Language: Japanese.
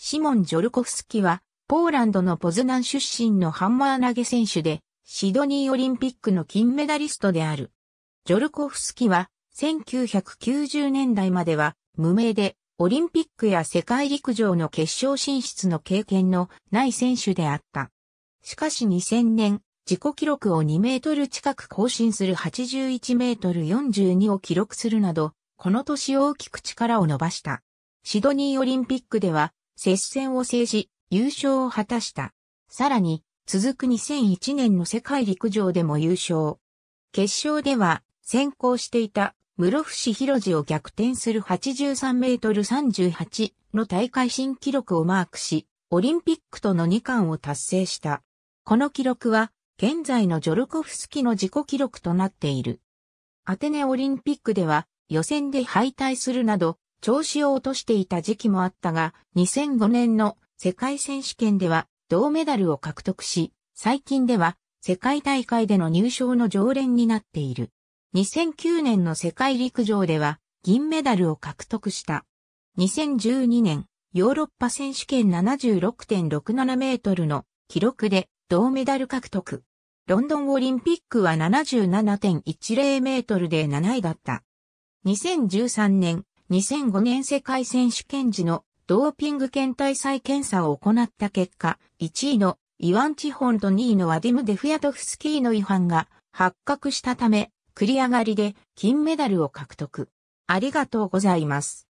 シモン・ジョルコフスキは、ポーランドのポズナン出身のハンマー投げ選手で、シドニーオリンピックの金メダリストである。ジョルコフスキは、1990年代までは、無名で、オリンピックや世界陸上の決勝進出の経験のない選手であった。しかし2000年、自己記録を2メートル近く更新する81メートル42を記録するなど、この年大きく力を伸ばした。シドニーオリンピックでは、接戦を制し、優勝を果たした。さらに、続く2001年の世界陸上でも優勝。決勝では、先行していた、室伏広治を逆転する83メートル38の大会新記録をマークし、オリンピックとの2冠を達成した。この記録は、現在のジョルコフスキの自己記録となっている。アテネオリンピックでは、予選で敗退するなど、調子を落としていた時期もあったが、2005年の世界選手権では銅メダルを獲得し、最近では世界大会での入賞の常連になっている。2009年の世界陸上では銀メダルを獲得した。2012年ヨーロッパ選手権76.67メートルの記録で銅メダル獲得。ロンドンオリンピックは77.10メートルで7位だった。2013年2005年世界選手権時のドーピング検体再検査を行った結果、1位のイワンチホンと2位のワディム・デフヤトフスキーの違反が発覚したため、繰り上がりで金メダルを獲得。ありがとうございます。